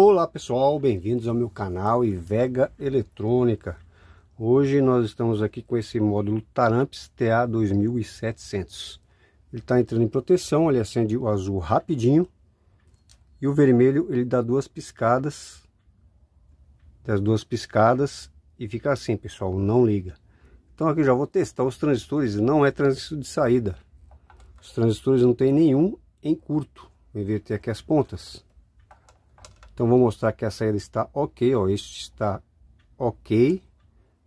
Olá pessoal, bem-vindos ao meu canal e Vega Eletrônica. Hoje nós estamos aqui com esse módulo Taramps TA2700. Ele está entrando em proteção, ele acende o azul rapidinho e o vermelho ele dá duas piscadas. As duas piscadas e fica assim pessoal, não liga. Então aqui já vou testar os transistores, não é transistor de saída. Os transistores não tem nenhum em curto, Vou inverter aqui as pontas então, vou mostrar que a saída está ok, ó, este está ok.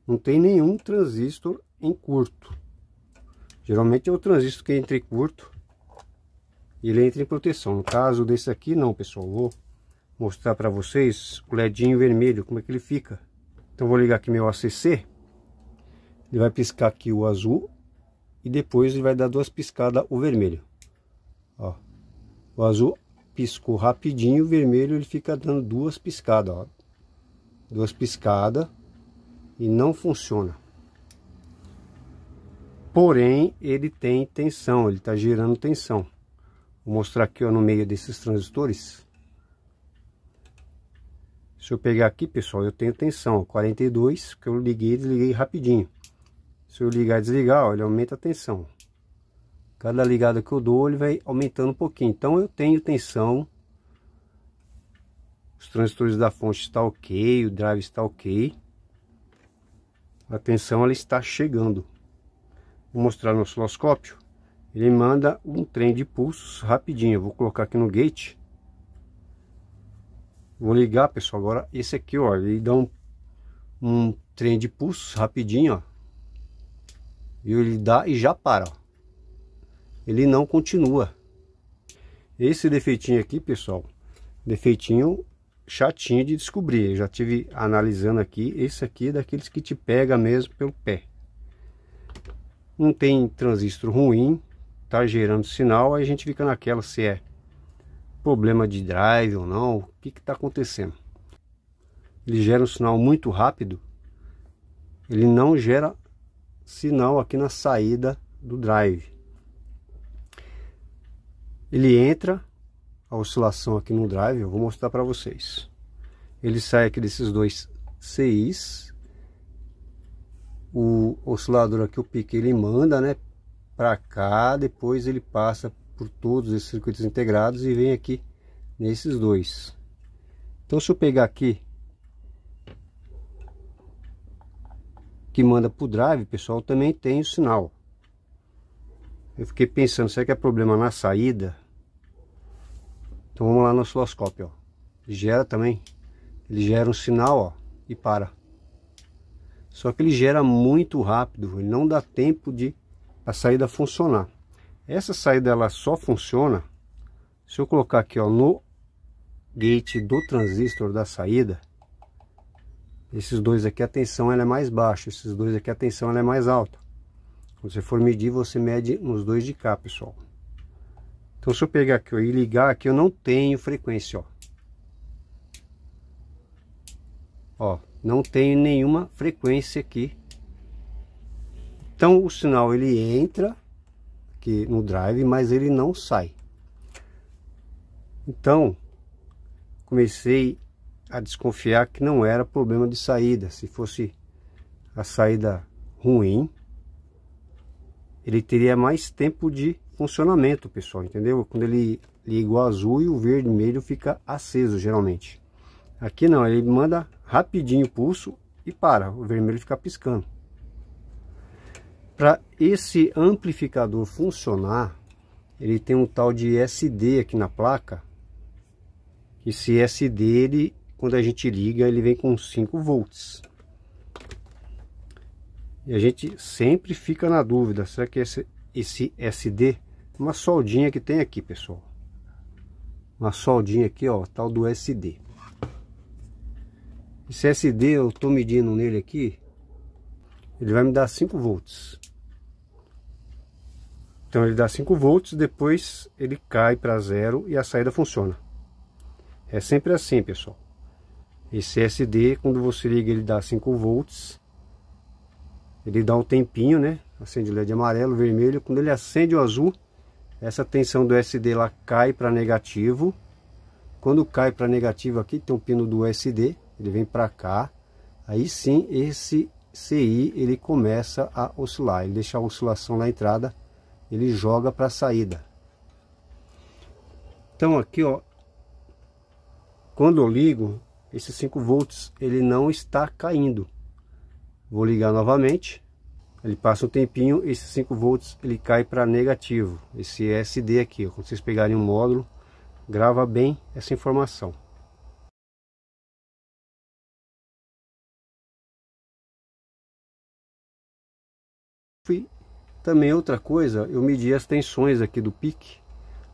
Não tem nenhum transistor em curto. Geralmente é o transistor que entra em curto e ele entra em proteção. No caso desse aqui, não, pessoal. Vou mostrar para vocês o ledinho vermelho, como é que ele fica. Então, vou ligar aqui meu ACC. Ele vai piscar aqui o azul e depois ele vai dar duas piscadas o vermelho. Ó, o azul piscou rapidinho, o vermelho ele fica dando duas piscadas, ó. Duas piscadas e não funciona. Porém, ele tem tensão, ele está gerando tensão. Vou mostrar aqui ó, no meio desses transistores. Se eu pegar aqui, pessoal, eu tenho tensão, 42, que eu liguei e desliguei rapidinho. Se eu ligar e desligar, ó, ele aumenta a tensão. Cada ligada que eu dou, ele vai aumentando um pouquinho. Então eu tenho tensão. Os transistores da fonte está ok, o drive está ok. A tensão ela está chegando. Vou mostrar no osciloscópio. Ele manda um trem de pulsos rapidinho. Eu vou colocar aqui no gate. Vou ligar, pessoal, agora esse aqui, ó, ele dá um, um trem de pulsos rapidinho, ó. E ele dá e já para, ó ele não continua. Esse defeitinho aqui, pessoal, defeitinho chatinho de descobrir. Eu já tive analisando aqui, esse aqui é daqueles que te pega mesmo pelo pé. Não tem transistor ruim, tá gerando sinal, aí a gente fica naquela se é problema de drive ou não, o que que tá acontecendo. Ele gera um sinal muito rápido, ele não gera sinal aqui na saída do drive. Ele entra, a oscilação aqui no drive, eu vou mostrar para vocês. Ele sai aqui desses dois CIs. O oscilador aqui, o pique, ele manda, né? Para cá, depois ele passa por todos esses circuitos integrados e vem aqui nesses dois. Então se eu pegar aqui que manda para o drive, pessoal, também tem o sinal. Eu fiquei pensando, será que é problema na saída? Então vamos lá no osciloscópio, ó. Ele gera também, ele gera um sinal, ó, e para. Só que ele gera muito rápido, ele não dá tempo de a saída funcionar. Essa saída ela só funciona se eu colocar aqui, ó, no gate do transistor da saída. Esses dois aqui a tensão ela é mais baixa, esses dois aqui a tensão ela é mais alta. Quando você for medir, você mede nos dois de cá, pessoal. Então se eu pegar aqui ó, e ligar aqui, eu não tenho frequência, ó. Ó, não tenho nenhuma frequência aqui. Então o sinal ele entra aqui no drive, mas ele não sai. Então comecei a desconfiar que não era problema de saída. Se fosse a saída ruim, ele teria mais tempo de funcionamento, pessoal, entendeu? Quando ele liga o azul e o vermelho fica aceso, geralmente. Aqui não, ele manda rapidinho o pulso e para, o vermelho fica piscando. Para esse amplificador funcionar, ele tem um tal de SD aqui na placa. Esse SD, ele, quando a gente liga, ele vem com 5 volts. E a gente sempre fica na dúvida, será que esse, esse SD uma soldinha que tem aqui, pessoal. Uma soldinha aqui, ó, tal do SD. Esse SD eu tô medindo nele aqui, ele vai me dar 5 volts. Então ele dá 5 volts, depois ele cai para zero e a saída funciona. É sempre assim, pessoal. Esse SD, quando você liga, ele dá 5 volts. Ele dá um tempinho, né? Acende LED amarelo, vermelho. Quando ele acende o azul, essa tensão do SD lá cai para negativo. Quando cai para negativo aqui, tem um pino do SD, ele vem para cá. Aí sim, esse CI ele começa a oscilar. Ele deixa a oscilação na entrada, ele joga para a saída. Então aqui, ó, quando eu ligo, esses 5 volts ele não está caindo. Vou ligar novamente ele passa um tempinho, esses 5 volts ele cai para negativo, esse SD aqui, quando vocês pegarem um módulo, grava bem essa informação. Fui também outra coisa, eu medi as tensões aqui do pique,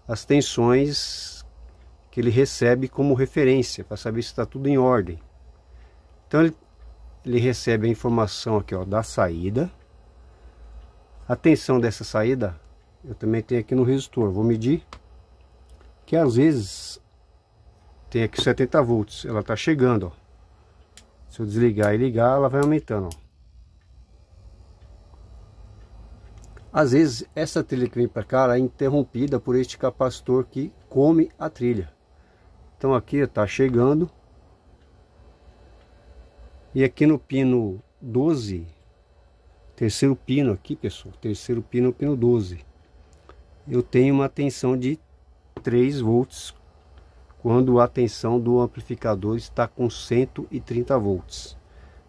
as tensões que ele recebe como referência, para saber se está tudo em ordem. Então ele, ele recebe a informação aqui ó, da saída, a tensão dessa saída, eu também tenho aqui no resistor, vou medir, que às vezes tem aqui 70 volts, ela está chegando, ó. Se eu desligar e ligar, ela vai aumentando, ó. Às vezes, essa trilha que vem para cá é interrompida por este capacitor que come a trilha. Então aqui está chegando. E aqui no pino 12, Terceiro pino aqui, pessoal. Terceiro pino, pino 12. Eu tenho uma tensão de 3 volts quando a tensão do amplificador está com 130 volts.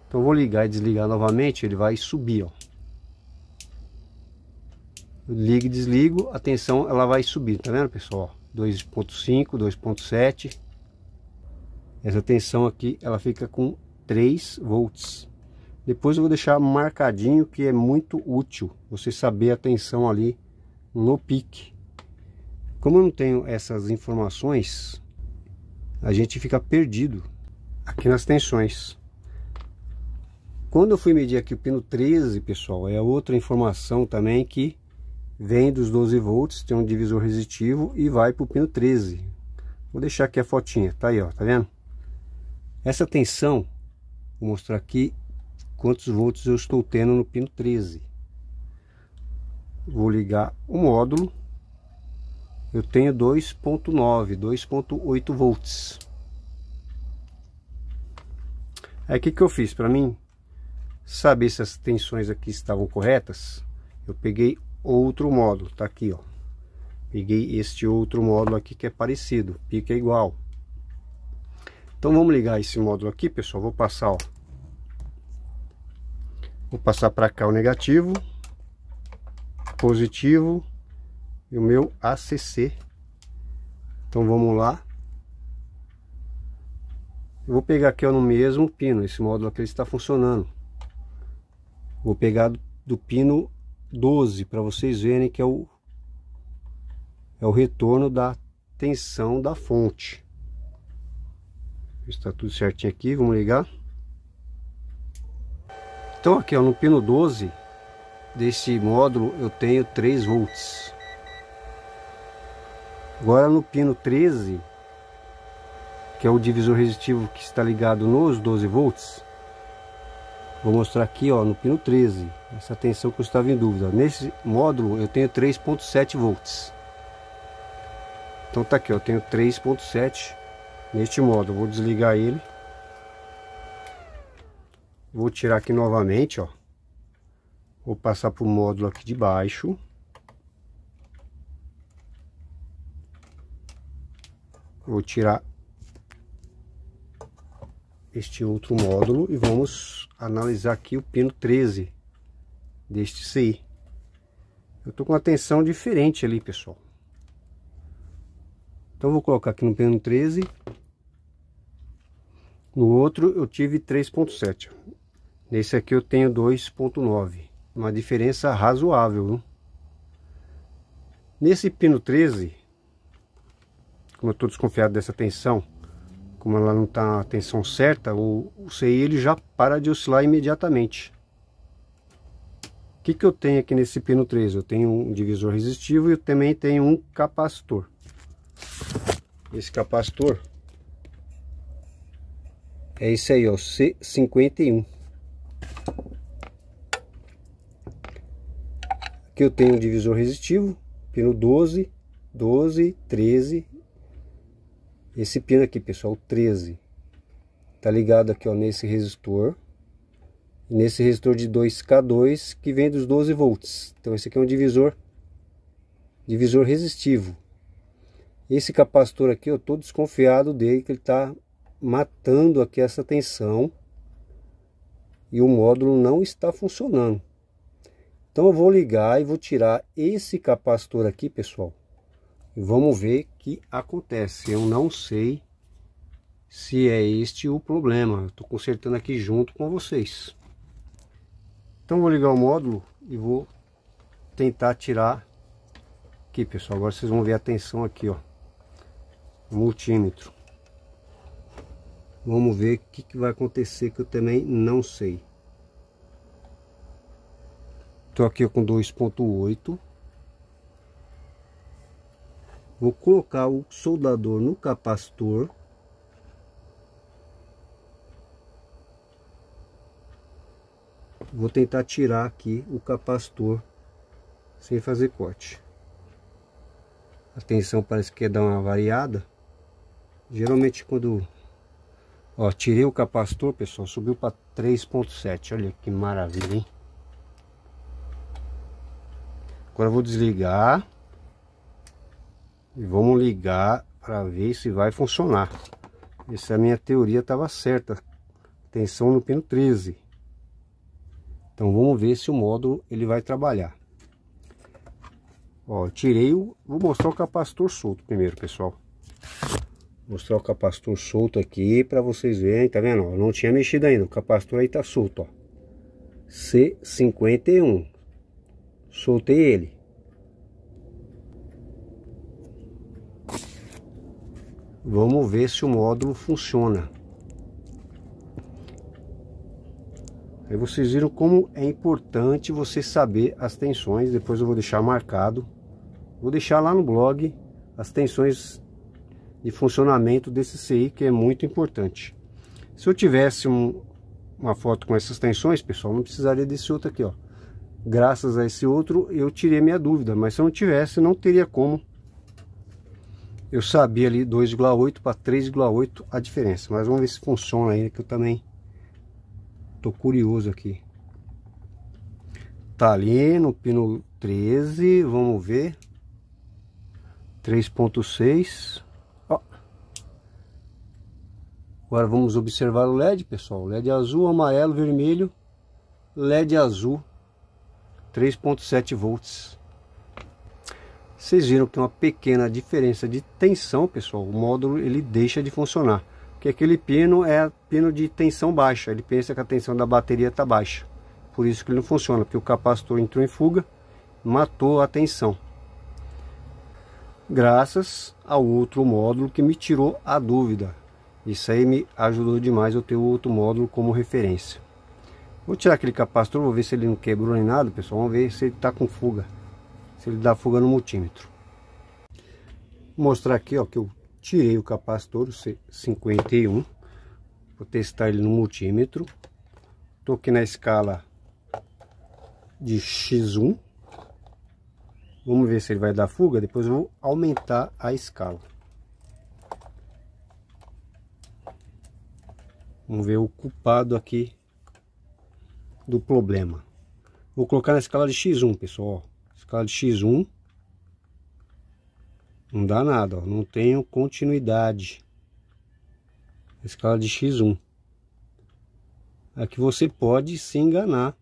Então vou ligar e desligar novamente, ele vai subir, ó. Ligo e desligo, a tensão ela vai subir, tá vendo, pessoal? 2.5, 2.7. Essa tensão aqui, ela fica com 3 volts. Depois eu vou deixar marcadinho que é muito útil você saber a tensão ali no pique. Como eu não tenho essas informações, a gente fica perdido aqui nas tensões. Quando eu fui medir aqui o pino 13, pessoal, é outra informação também que vem dos 12 volts, tem um divisor resistivo e vai para o pino 13. Vou deixar aqui a fotinha, tá aí, ó, tá vendo? Essa tensão, vou mostrar aqui, quantos volts eu estou tendo no pino 13 vou ligar o módulo eu tenho 2.9 2.8 volts aí o que, que eu fiz para mim saber se as tensões aqui estavam corretas eu peguei outro módulo tá aqui ó peguei este outro módulo aqui que é parecido pica é igual então vamos ligar esse módulo aqui pessoal vou passar ó Vou passar para cá o negativo, positivo e o meu ACC. Então vamos lá. Eu vou pegar aqui ó, no mesmo pino, esse módulo aqui está funcionando. Vou pegar do, do pino 12 para vocês verem que é o, é o retorno da tensão da fonte. Está tudo certinho aqui, vamos ligar. Então aqui ó, no pino 12 desse módulo eu tenho 3 volts. Agora no pino 13, que é o divisor resistivo que está ligado nos 12 volts, vou mostrar aqui ó, no pino 13, essa tensão que eu estava em dúvida. Nesse módulo eu tenho 3.7 volts. Então tá aqui, eu tenho 3.7 neste módulo. Vou desligar ele. Vou tirar aqui novamente, ó. Vou passar para o módulo aqui de baixo. Vou tirar este outro módulo e vamos analisar aqui o pino 13 deste CI. Eu tô com uma tensão diferente ali, pessoal. Então vou colocar aqui no pino 13. No outro eu tive 3.7. Nesse aqui eu tenho 2.9, uma diferença razoável. Nesse pino 13, como eu estou desconfiado dessa tensão, como ela não está na tensão certa, o, o CI ele já para de oscilar imediatamente. O que, que eu tenho aqui nesse pino 13? Eu tenho um divisor resistivo e eu também tenho um capacitor. Esse capacitor é esse aí, ó, C51. que eu tenho divisor resistivo, pino 12, 12, 13. Esse pino aqui, pessoal, 13. Tá ligado aqui, ó, nesse resistor. Nesse resistor de 2K2 que vem dos 12 volts. Então esse aqui é um divisor divisor resistivo. Esse capacitor aqui, eu tô desconfiado dele que ele tá matando aqui essa tensão e o módulo não está funcionando. Então eu vou ligar e vou tirar esse capacitor aqui, pessoal. E vamos ver o que acontece. Eu não sei se é este o problema. Estou consertando aqui junto com vocês. Então vou ligar o módulo e vou tentar tirar aqui, pessoal. Agora vocês vão ver a tensão aqui, ó. Multímetro. Vamos ver o que, que vai acontecer que eu também não sei. Estou aqui com 2.8. Vou colocar o soldador no capacitor. Vou tentar tirar aqui o capacitor sem fazer corte. A tensão parece que dar uma variada. Geralmente quando... Ó, tirei o capacitor, pessoal, subiu para 3.7. Olha que maravilha, hein? Agora vou desligar. E vamos ligar para ver se vai funcionar. Essa é minha teoria estava certa. Tensão no pino 13. Então vamos ver se o módulo ele vai trabalhar. Ó, tirei o... Vou mostrar o capacitor solto primeiro, pessoal. Vou mostrar o capacitor solto aqui para vocês verem, tá vendo? não tinha mexido ainda, o capacitor aí tá solto, ó. C51. Soltei ele. Vamos ver se o módulo funciona. Aí vocês viram como é importante você saber as tensões. Depois eu vou deixar marcado. Vou deixar lá no blog as tensões de funcionamento desse CI, que é muito importante. Se eu tivesse um, uma foto com essas tensões, pessoal, não precisaria desse outro aqui, ó graças a esse outro, eu tirei minha dúvida. Mas se eu não tivesse, não teria como. Eu sabia ali 2,8 para 3,8 a diferença. Mas vamos ver se funciona aí que eu também tô curioso aqui. Tá ali no pino 13, vamos ver. 3.6. Agora vamos observar o LED, pessoal. LED azul, amarelo, vermelho. LED azul 3.7 volts. Vocês viram que tem uma pequena diferença de tensão, pessoal. O módulo ele deixa de funcionar, porque aquele pino é pino de tensão baixa. Ele pensa que a tensão da bateria está baixa, por isso que ele não funciona, porque o capacitor entrou em fuga, matou a tensão. Graças ao outro módulo que me tirou a dúvida. Isso aí me ajudou demais eu ter o outro módulo como referência. Vou tirar aquele capacitor, vou ver se ele não quebrou nem nada, pessoal. Vamos ver se ele está com fuga. Se ele dá fuga no multímetro. Vou mostrar aqui, ó, que eu tirei o capacitor, o C51. Vou testar ele no multímetro. Estou aqui na escala de X1. Vamos ver se ele vai dar fuga. Depois eu vou aumentar a escala. Vamos ver o culpado aqui do problema. Vou colocar na escala de X1, pessoal. Escala de X1. Não dá nada, ó. não tenho continuidade. Escala de X1. Aqui você pode se enganar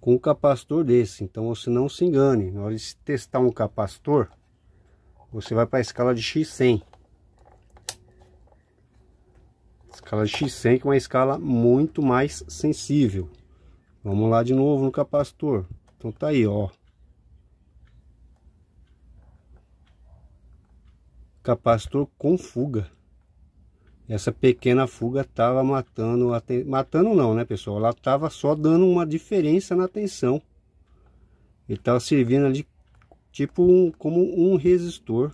com um capacitor desse. Então você não se engane. Na hora de testar um capacitor, você vai para a escala de X100. Escala de X100 que é uma escala muito mais sensível. Vamos lá de novo no capacitor. Então tá aí, ó. Capacitor com fuga. Essa pequena fuga tava matando, matando não, né, pessoal? Ela tava só dando uma diferença na tensão. E tava servindo ali tipo um, como um resistor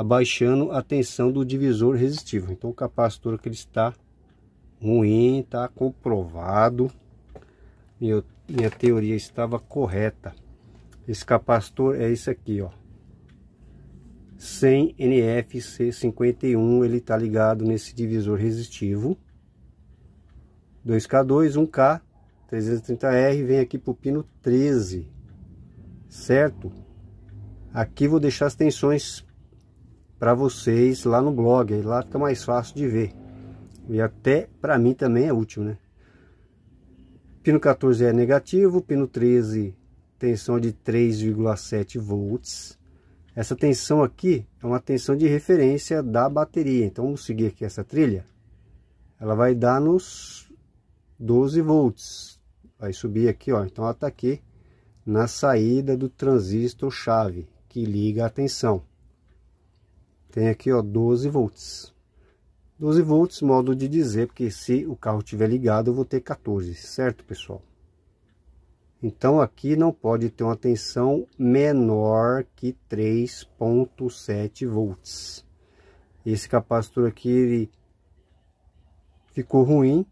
abaixando a tensão do divisor resistivo. Então o capacitor que ele está ruim, está comprovado. Meu, minha teoria estava correta. Esse capacitor é esse aqui, ó. 100 NFC51, ele está ligado nesse divisor resistivo. 2K2, 1K, 330R, vem aqui para o pino 13, certo? Aqui vou deixar as tensões para vocês lá no blog, aí lá fica mais fácil de ver. E até para mim também é útil, né? Pino 14 é negativo, pino 13 tensão de 3,7 volts. Essa tensão aqui é uma tensão de referência da bateria. Então vamos seguir aqui essa trilha. Ela vai dar nos 12 volts. Vai subir aqui, ó. Então ela está aqui na saída do transistor chave que liga a tensão tem aqui ó 12 volts 12 volts modo de dizer porque se o carro estiver ligado eu vou ter 14 certo pessoal então aqui não pode ter uma tensão menor que 3.7 volts esse capacitor aqui ele ficou ruim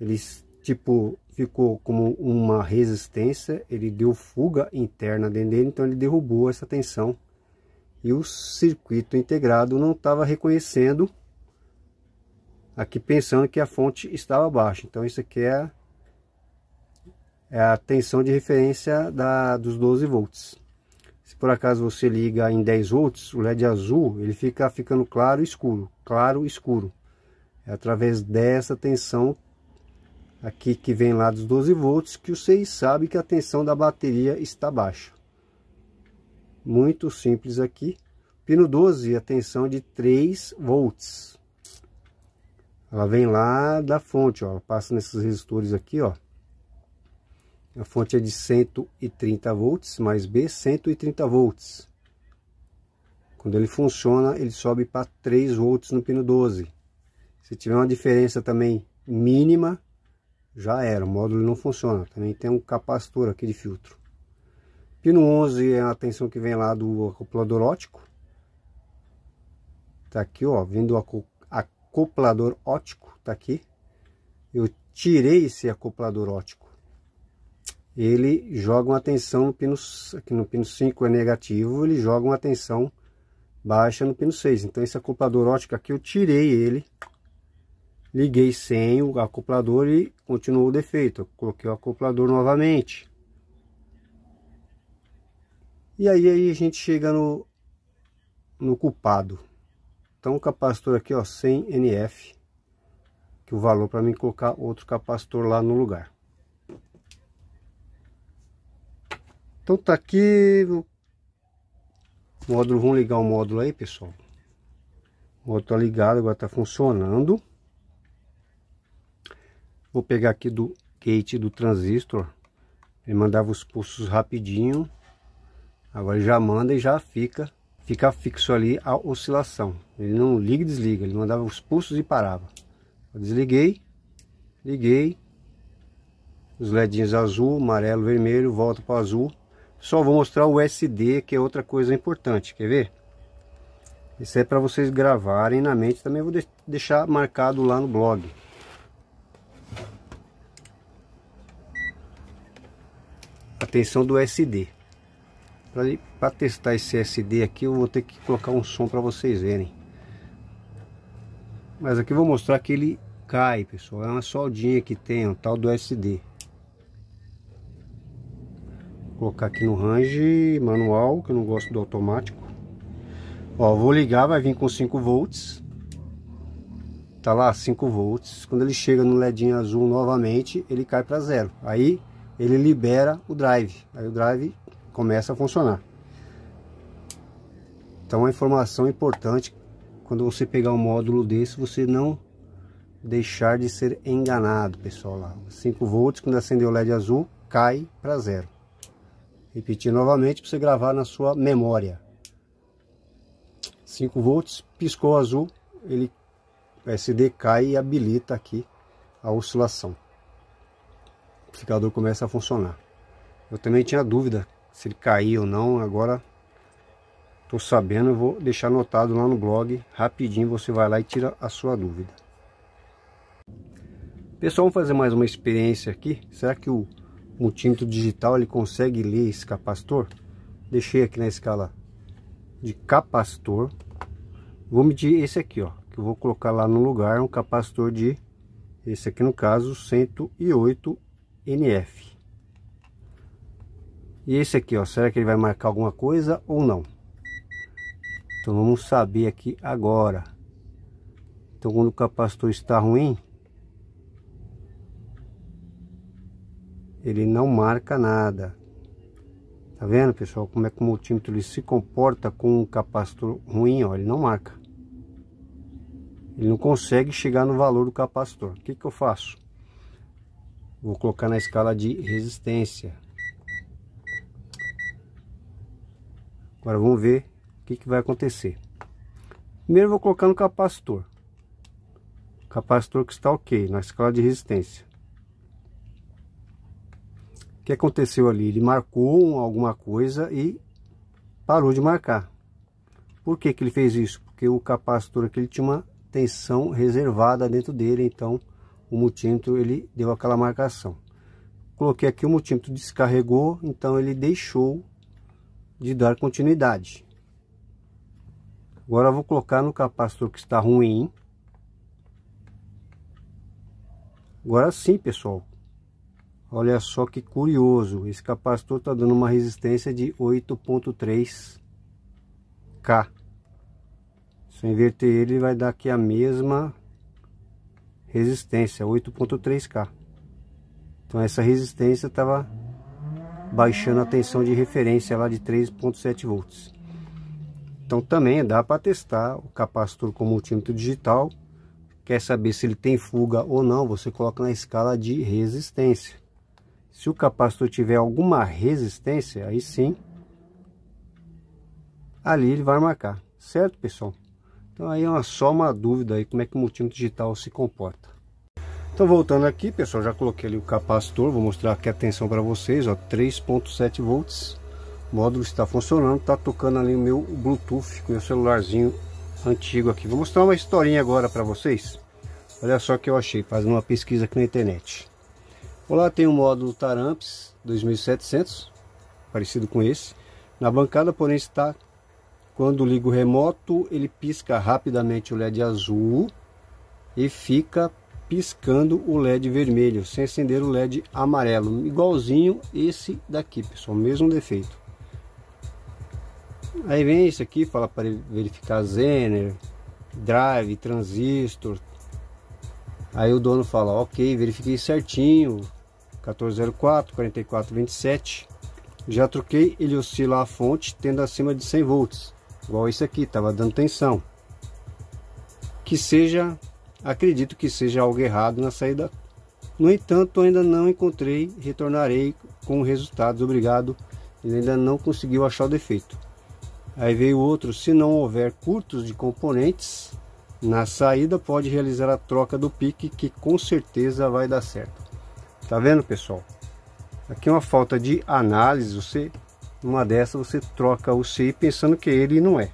ele tipo ficou como uma resistência ele deu fuga interna dentro dele então ele derrubou essa tensão e o circuito integrado não estava reconhecendo aqui pensando que a fonte estava baixa. Então isso aqui é, é a tensão de referência da, dos 12 volts. Se por acaso você liga em 10 volts, o LED azul ele fica ficando claro escuro, claro escuro. É através dessa tensão aqui que vem lá dos 12 volts que vocês sabem que a tensão da bateria está baixa muito simples aqui. Pino 12, a tensão de 3 volts. Ela vem lá da fonte, ó, passa nesses resistores aqui, ó. A fonte é de 130 volts, mais B, 130 volts. Quando ele funciona, ele sobe para 3 volts no pino 12. Se tiver uma diferença também mínima, já era, o módulo não funciona. Também tem um capacitor aqui de filtro. Pino no 11 é a tensão que vem lá do acoplador ótico. Tá aqui, ó, vindo o acoplador ótico, tá aqui. Eu tirei esse acoplador ótico. Ele joga uma tensão no pino, aqui no pino 5 é negativo, ele joga uma tensão baixa no pino 6. Então esse acoplador ótico aqui eu tirei ele, liguei sem o acoplador e continuou o defeito. Eu coloquei o acoplador novamente. E aí, aí a gente chega no, no culpado. Então o capacitor aqui, ó, 100 NF, que o valor para mim colocar outro capacitor lá no lugar. Então tá aqui, módulo, vamos ligar o módulo aí, pessoal. O módulo tá ligado, agora tá funcionando. Vou pegar aqui do gate do transistor, ele mandava os pulsos rapidinho. Agora já manda e já fica, fica fixo ali a oscilação. Ele não liga e desliga, ele mandava os pulsos e parava. Eu desliguei, liguei, os ledinhos azul, amarelo, vermelho, volta para azul. Só vou mostrar o SD, que é outra coisa importante, quer ver? Isso é para vocês gravarem na mente, também vou de deixar marcado lá no blog. Atenção do SD. Para testar esse SD aqui, eu vou ter que colocar um som para vocês verem. Mas aqui eu vou mostrar que ele cai, pessoal. É uma soldinha que tem, o um tal do SD. Vou colocar aqui no range manual, que eu não gosto do automático. Ó, vou ligar, vai vir com 5 volts. Tá lá, 5 volts. Quando ele chega no ledinho azul novamente, ele cai para zero. Aí ele libera o drive. Aí o drive começa a funcionar. Então a informação é importante quando você pegar um módulo desse, você não deixar de ser enganado, pessoal. Lá, 5 volts, quando acender o LED azul, cai para zero. Repetir novamente para você gravar na sua memória. 5 volts, piscou azul, ele o SD cai e habilita aqui a oscilação. O amplificador começa a funcionar. Eu também tinha dúvida se ele cair ou não, agora tô sabendo, eu vou deixar anotado lá no blog, rapidinho você vai lá e tira a sua dúvida. Pessoal, vamos fazer mais uma experiência aqui, será que o multímetro digital ele consegue ler esse capacitor? Deixei aqui na escala de capacitor, vou medir esse aqui ó, que eu vou colocar lá no lugar, um capacitor de, esse aqui no caso, 108 NF. E esse aqui, ó, será que ele vai marcar alguma coisa ou não? Então vamos saber aqui agora. Então quando o capacitor está ruim, ele não marca nada. Tá vendo, pessoal, como é que o multímetro ele se comporta com um capacitor ruim, ó, ele não marca. Ele não consegue chegar no valor do capacitor. O que que eu faço? Vou colocar na escala de resistência. Agora vamos ver o que, que vai acontecer. Primeiro vou colocar no capacitor. Capacitor que está ok, na escala de resistência. O que aconteceu ali? Ele marcou alguma coisa e parou de marcar. Por que, que ele fez isso? Porque o capacitor aqui ele tinha uma tensão reservada dentro dele, então o multímetro ele deu aquela marcação. Coloquei aqui o multímetro descarregou, então ele deixou de dar continuidade. Agora vou colocar no capacitor que está ruim. Agora sim, pessoal. Olha só que curioso. Esse capacitor está dando uma resistência de 8.3K. Se eu inverter ele, ele vai dar aqui a mesma resistência, 8.3K. Então essa resistência estava baixando a tensão de referência lá de 3.7 volts. Então também dá para testar o capacitor com multímetro digital. Quer saber se ele tem fuga ou não, você coloca na escala de resistência. Se o capacitor tiver alguma resistência, aí sim, ali ele vai marcar. Certo, pessoal? Então aí é só uma dúvida aí como é que o multímetro digital se comporta. Então voltando aqui, pessoal, já coloquei ali o capacitor, vou mostrar aqui a tensão para vocês, ó, 3.7 volts. O módulo está funcionando, está tocando ali o meu Bluetooth com o meu celularzinho antigo aqui. Vou mostrar uma historinha agora para vocês. Olha só o que eu achei, fazendo uma pesquisa aqui na internet. Olá, tem um módulo Taramps 2700, parecido com esse. Na bancada, porém, está quando ligo o remoto, ele pisca rapidamente o LED azul e fica piscando o LED vermelho, sem acender o LED amarelo, igualzinho esse daqui, pessoal, mesmo defeito. Aí vem isso aqui, fala para verificar zener, drive, transistor. Aí o dono fala, ok, verifiquei certinho, 1404, 4427. Já troquei, ele oscila a fonte, tendo acima de 100 volts, igual esse aqui, estava dando tensão. Que seja Acredito que seja algo errado na saída. No entanto, ainda não encontrei, retornarei com resultados. Obrigado. Ele ainda não conseguiu achar o defeito. Aí veio outro, se não houver curtos de componentes na saída, pode realizar a troca do pique que com certeza vai dar certo. Tá vendo, pessoal? Aqui é uma falta de análise, você numa dessa você troca o CI pensando que ele não é.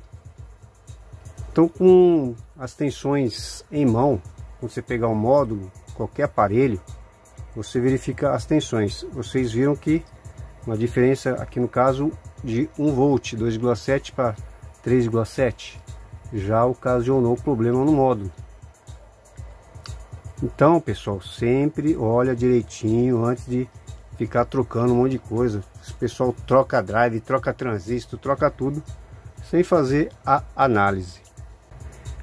Então com as tensões em mão, quando você pegar um módulo, qualquer aparelho, você verifica as tensões. Vocês viram que uma diferença aqui no caso de 1 volt, 2,7 para 3,7, já ocasionou problema no módulo. Então, pessoal, sempre olha direitinho antes de ficar trocando um monte de coisa. O pessoal troca drive, troca transistor, troca tudo, sem fazer a análise.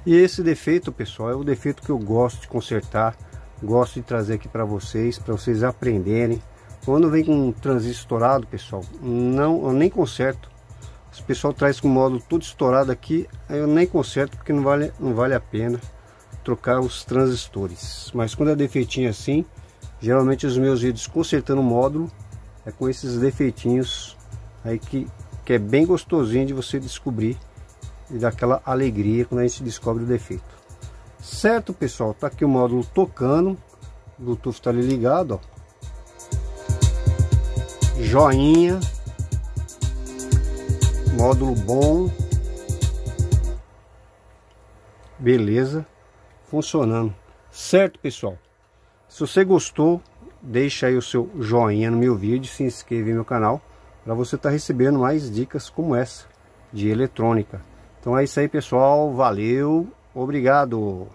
E esse defeito, pessoal, é o defeito que eu gosto de consertar, gosto de trazer aqui para vocês, para vocês aprenderem. Quando vem com um transistor estourado, pessoal, não, eu nem conserto. Se o pessoal traz com o módulo todo estourado aqui, eu nem conserto porque não vale, não vale a pena trocar os transistores. Mas quando é defeitinho assim, geralmente os meus vídeos consertando o módulo é com esses defeitinhos aí que, que é bem gostosinho de você descobrir e daquela alegria quando a gente descobre o defeito. Certo, pessoal? Tá aqui o módulo tocando, o Bluetooth tá ali ligado, ó. Joinha, módulo bom, beleza, funcionando. Certo, pessoal? Se você gostou, deixa aí o seu joinha no meu vídeo, se inscreve no meu canal para você estar tá recebendo mais dicas como essa de eletrônica. Então é isso aí, pessoal. Valeu. Obrigado.